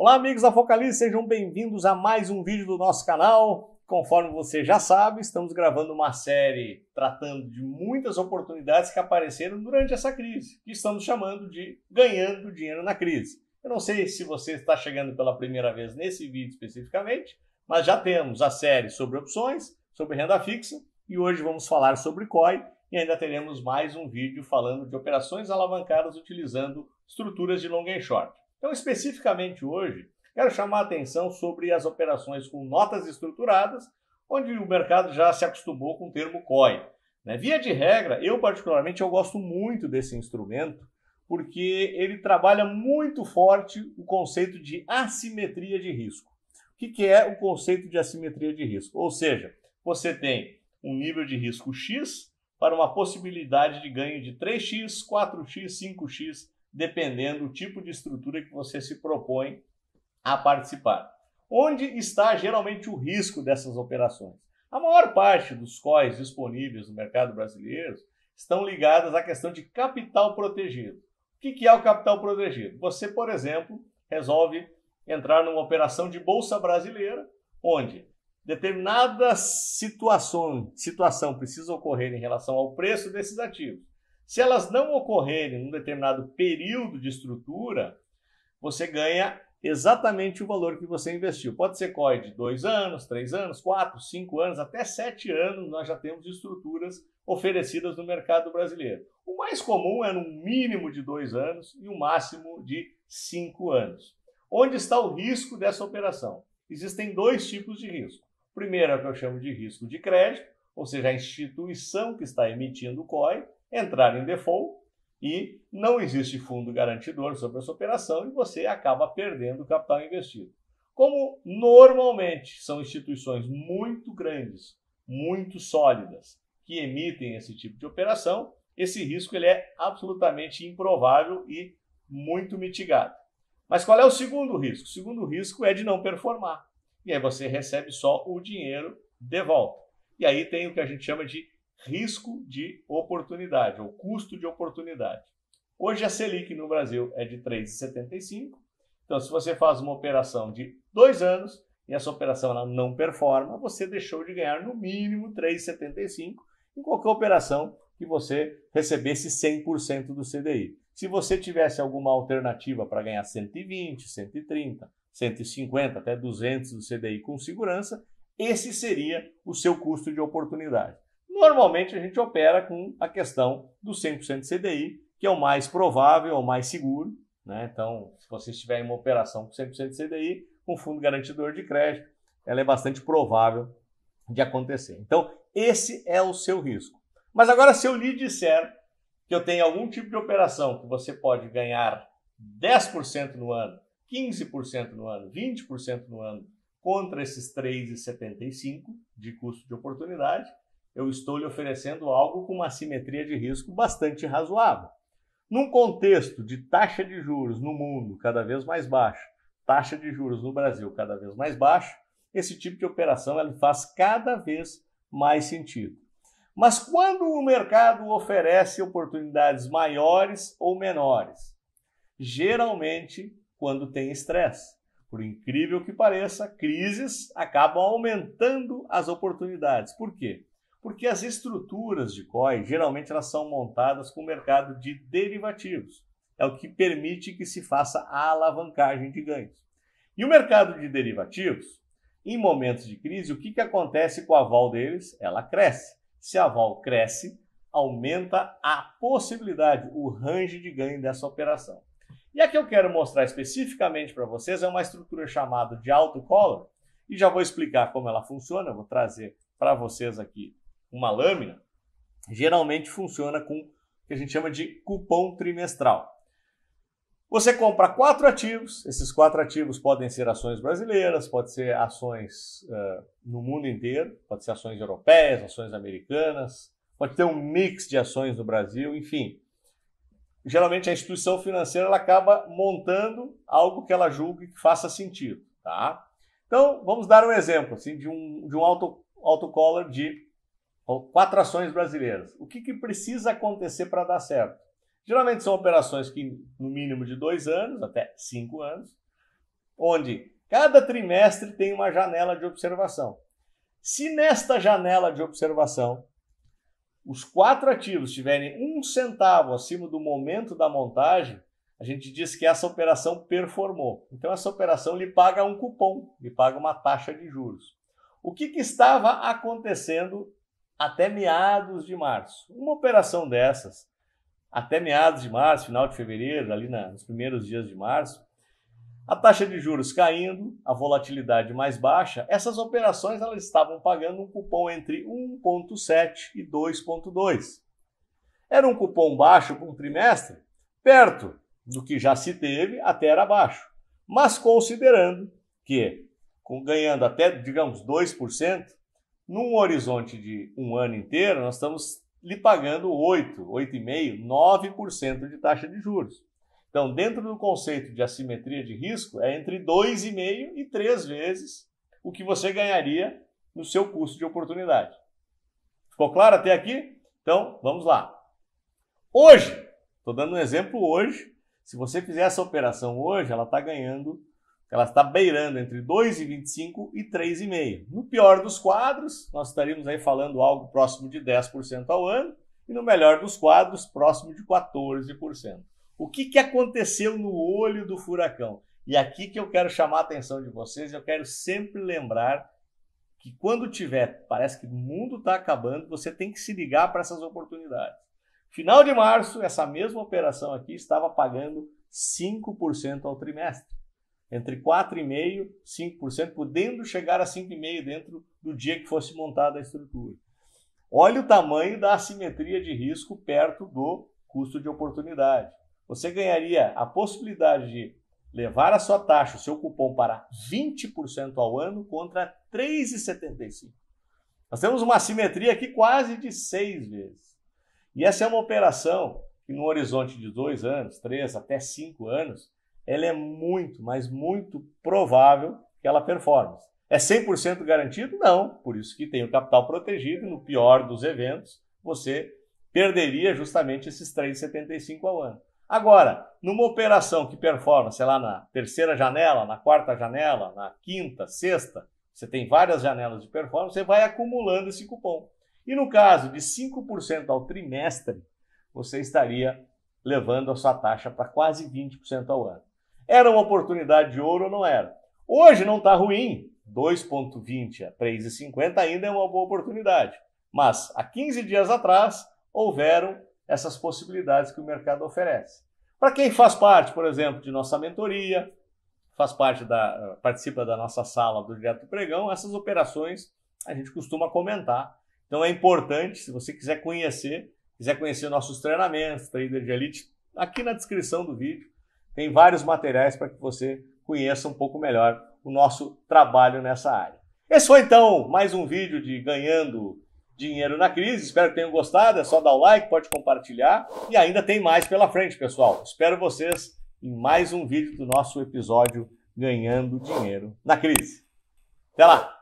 Olá, amigos da Focalize, sejam bem-vindos a mais um vídeo do nosso canal. Conforme você já sabe, estamos gravando uma série tratando de muitas oportunidades que apareceram durante essa crise, que estamos chamando de Ganhando Dinheiro na Crise. Eu não sei se você está chegando pela primeira vez nesse vídeo especificamente, mas já temos a série sobre opções, sobre renda fixa e hoje vamos falar sobre COI e ainda teremos mais um vídeo falando de operações alavancadas utilizando estruturas de long and short. Então, especificamente hoje, quero chamar a atenção sobre as operações com notas estruturadas, onde o mercado já se acostumou com o termo COI. Né? Via de regra, eu particularmente eu gosto muito desse instrumento, porque ele trabalha muito forte o conceito de assimetria de risco. O que, que é o conceito de assimetria de risco? Ou seja, você tem um nível de risco X para uma possibilidade de ganho de 3x, 4x, 5x, dependendo do tipo de estrutura que você se propõe a participar. Onde está geralmente o risco dessas operações? A maior parte dos COIs disponíveis no mercado brasileiro estão ligadas à questão de capital protegido. O que é o capital protegido? Você, por exemplo, resolve entrar numa operação de bolsa brasileira, onde determinada situação, situação precisa ocorrer em relação ao preço desses ativos. Se elas não ocorrerem num determinado período de estrutura, você ganha exatamente o valor que você investiu. Pode ser COI de 2 anos, 3 anos, 4, 5 anos, até 7 anos nós já temos estruturas oferecidas no mercado brasileiro. O mais comum é no mínimo de 2 anos e o um máximo de 5 anos. Onde está o risco dessa operação? Existem dois tipos de risco. O primeiro é o que eu chamo de risco de crédito, ou seja, a instituição que está emitindo o COI entrar em default e não existe fundo garantidor sobre essa operação e você acaba perdendo o capital investido. Como normalmente são instituições muito grandes, muito sólidas, que emitem esse tipo de operação, esse risco ele é absolutamente improvável e muito mitigado. Mas qual é o segundo risco? O segundo risco é de não performar. E aí você recebe só o dinheiro de volta. E aí tem o que a gente chama de risco de oportunidade, ou custo de oportunidade. Hoje a Selic no Brasil é de 3,75. Então, se você faz uma operação de dois anos e essa operação ela não performa, você deixou de ganhar no mínimo 3,75 em qualquer operação que você recebesse 100% do CDI. Se você tivesse alguma alternativa para ganhar 120, 130, 150, até 200 do CDI com segurança, esse seria o seu custo de oportunidade. Normalmente a gente opera com a questão do 100% CDI, que é o mais provável, é o mais seguro. Né? Então, se você estiver em uma operação com 100% CDI, com um fundo garantidor de crédito, ela é bastante provável de acontecer. Então, esse é o seu risco. Mas agora, se eu lhe disser que eu tenho algum tipo de operação que você pode ganhar 10% no ano, 15% no ano, 20% no ano, contra esses 3,75% de custo de oportunidade, eu estou lhe oferecendo algo com uma simetria de risco bastante razoável. Num contexto de taxa de juros no mundo cada vez mais baixa, taxa de juros no Brasil cada vez mais baixa, esse tipo de operação ela faz cada vez mais sentido. Mas quando o mercado oferece oportunidades maiores ou menores? Geralmente quando tem estresse. Por incrível que pareça, crises acabam aumentando as oportunidades. Por quê? porque as estruturas de COI geralmente elas são montadas com o mercado de derivativos. É o que permite que se faça a alavancagem de ganhos. E o mercado de derivativos, em momentos de crise, o que, que acontece com a aval deles? Ela cresce. Se a aval cresce, aumenta a possibilidade, o range de ganho dessa operação. E a que eu quero mostrar especificamente para vocês é uma estrutura chamada de auto collar, e já vou explicar como ela funciona, eu vou trazer para vocês aqui uma lâmina, geralmente funciona com o que a gente chama de cupom trimestral. Você compra quatro ativos, esses quatro ativos podem ser ações brasileiras, pode ser ações uh, no mundo inteiro, pode ser ações europeias, ações americanas, pode ter um mix de ações no Brasil, enfim. Geralmente a instituição financeira ela acaba montando algo que ela julgue que faça sentido, tá? Então, vamos dar um exemplo assim, de um, de um auto, collar de quatro ações brasileiras. O que, que precisa acontecer para dar certo? Geralmente são operações que, no mínimo de dois anos, até cinco anos, onde cada trimestre tem uma janela de observação. Se nesta janela de observação os quatro ativos tiverem um centavo acima do momento da montagem, a gente diz que essa operação performou. Então, essa operação lhe paga um cupom, lhe paga uma taxa de juros. O que, que estava acontecendo até meados de março. Uma operação dessas, até meados de março, final de fevereiro, ali na, nos primeiros dias de março, a taxa de juros caindo, a volatilidade mais baixa, essas operações elas estavam pagando um cupom entre 1,7 e 2,2. Era um cupom baixo para um trimestre, perto do que já se teve, até era baixo. Mas considerando que, com, ganhando até, digamos, 2%, num horizonte de um ano inteiro, nós estamos lhe pagando 8, 8,5%, 9% de taxa de juros. Então, dentro do conceito de assimetria de risco, é entre 2,5 e 3 vezes o que você ganharia no seu custo de oportunidade. Ficou claro até aqui? Então, vamos lá. Hoje, estou dando um exemplo hoje, se você fizer essa operação hoje, ela está ganhando ela está beirando entre 2,25 e 3,5. No pior dos quadros, nós estaríamos aí falando algo próximo de 10% ao ano, e no melhor dos quadros, próximo de 14%. O que, que aconteceu no olho do furacão? E aqui que eu quero chamar a atenção de vocês, eu quero sempre lembrar que quando tiver, parece que o mundo está acabando, você tem que se ligar para essas oportunidades. Final de março, essa mesma operação aqui estava pagando 5% ao trimestre entre 4,5% e 5%, podendo chegar a 5,5% dentro do dia que fosse montada a estrutura. Olha o tamanho da assimetria de risco perto do custo de oportunidade. Você ganharia a possibilidade de levar a sua taxa, o seu cupom, para 20% ao ano contra 3,75%. Nós temos uma assimetria aqui quase de seis vezes. E essa é uma operação que, no horizonte de dois anos, três até cinco anos, ela é muito, mas muito provável que ela performe. É 100% garantido? Não, por isso que tem o capital protegido, no pior dos eventos, você perderia justamente esses 3,75 ao ano. Agora, numa operação que performa, sei lá, na terceira janela, na quarta janela, na quinta, sexta, você tem várias janelas de performance, você vai acumulando esse cupom. E no caso de 5% ao trimestre, você estaria levando a sua taxa para quase 20% ao ano. Era uma oportunidade de ouro ou não era? Hoje não está ruim. 2,20 a 3,50 ainda é uma boa oportunidade. Mas há 15 dias atrás houveram essas possibilidades que o mercado oferece. Para quem faz parte, por exemplo, de nossa mentoria, faz parte da participa da nossa sala do Direto Pregão, essas operações a gente costuma comentar. Então é importante, se você quiser conhecer, quiser conhecer nossos treinamentos, trader de elite, aqui na descrição do vídeo tem vários materiais para que você conheça um pouco melhor o nosso trabalho nessa área. Esse foi então mais um vídeo de Ganhando Dinheiro na Crise. Espero que tenham gostado. É só dar o like, pode compartilhar. E ainda tem mais pela frente, pessoal. Espero vocês em mais um vídeo do nosso episódio Ganhando Dinheiro na Crise. Até lá!